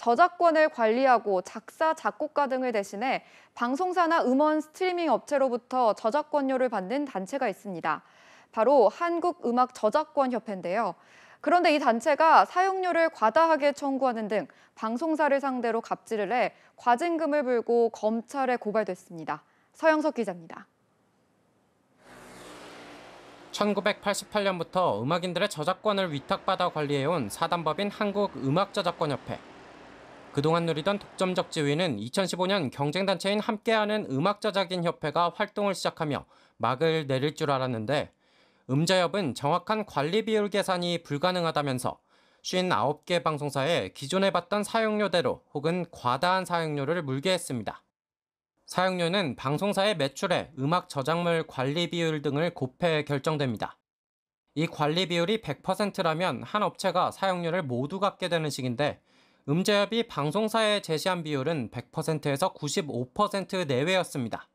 저작권을 관리하고 작사, 작곡가 등을 대신해 방송사나 음원 스트리밍 업체로부터 저작권료를 받는 단체가 있습니다. 바로 한국음악저작권협회인데요. 그런데 이 단체가 사용료를 과다하게 청구하는 등 방송사를 상대로 갑질을 해 과징금을 불고 검찰에 고발됐습니다. 서영석 기자입니다. 1988년부터 음악인들의 저작권을 위탁받아 관리해온 사단법인 한국음악저작권협회. 그동안 누리던 독점적 지위는 2015년 경쟁단체인 함께하는 음악저작인협회가 활동을 시작하며 막을 내릴 줄 알았는데 음자협은 정확한 관리 비율 계산이 불가능하다면서 59개 방송사에 기존에 받던 사용료대로 혹은 과다한 사용료를 물게 했습니다. 사용료는 방송사의 매출에 음악 저작물 관리 비율 등을 곱해 결정됩니다. 이 관리 비율이 100%라면 한 업체가 사용료를 모두 갖게 되는 식인데 음재협이 방송사에 제시한 비율은 100%에서 95% 내외였습니다.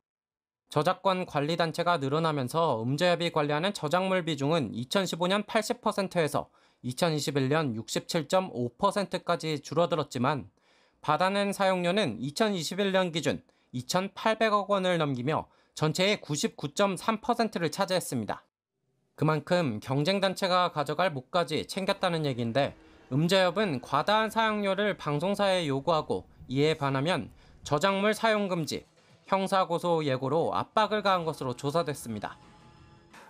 저작권 관리단체가 늘어나면서 음재협이 관리하는 저작물 비중은 2015년 80%에서 2021년 67.5%까지 줄어들었지만 바다는 사용료는 2021년 기준 2,800억 원을 넘기며 전체의 99.3%를 차지했습니다. 그만큼 경쟁단체가 가져갈 몫까지 챙겼다는 얘기인데 음자협은 과다한 사용료를 방송사에 요구하고 이에 반하면 저작물 사용 금지, 형사고소 예고로 압박을 가한 것으로 조사됐습니다.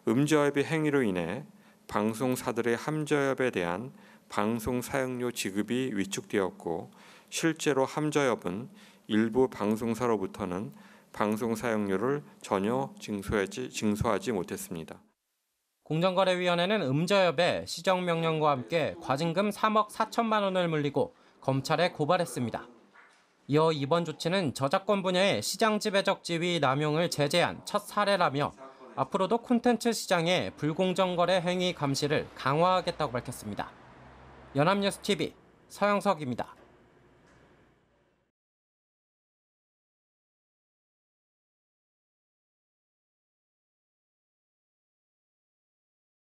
음자협의 행위로 인해 방송사들의 함저협에 대한 방송 사용료 지급이 위축되었고 실제로 함저협은 일부 방송사로부터는 방송 사용료를 전혀 징소하지, 징소하지 못했습니다. 공정거래위원회는 음저협에 시정명령과 함께 과징금 3억 4천만 원을 물리고 검찰에 고발했습니다. 이어 이번 조치는 저작권 분야의 시장 지배적 지위 남용을 제재한 첫 사례라며 앞으로도 콘텐츠 시장의 불공정거래 행위 감시를 강화하겠다고 밝혔습니다. 연합뉴스TV 서영석입니다.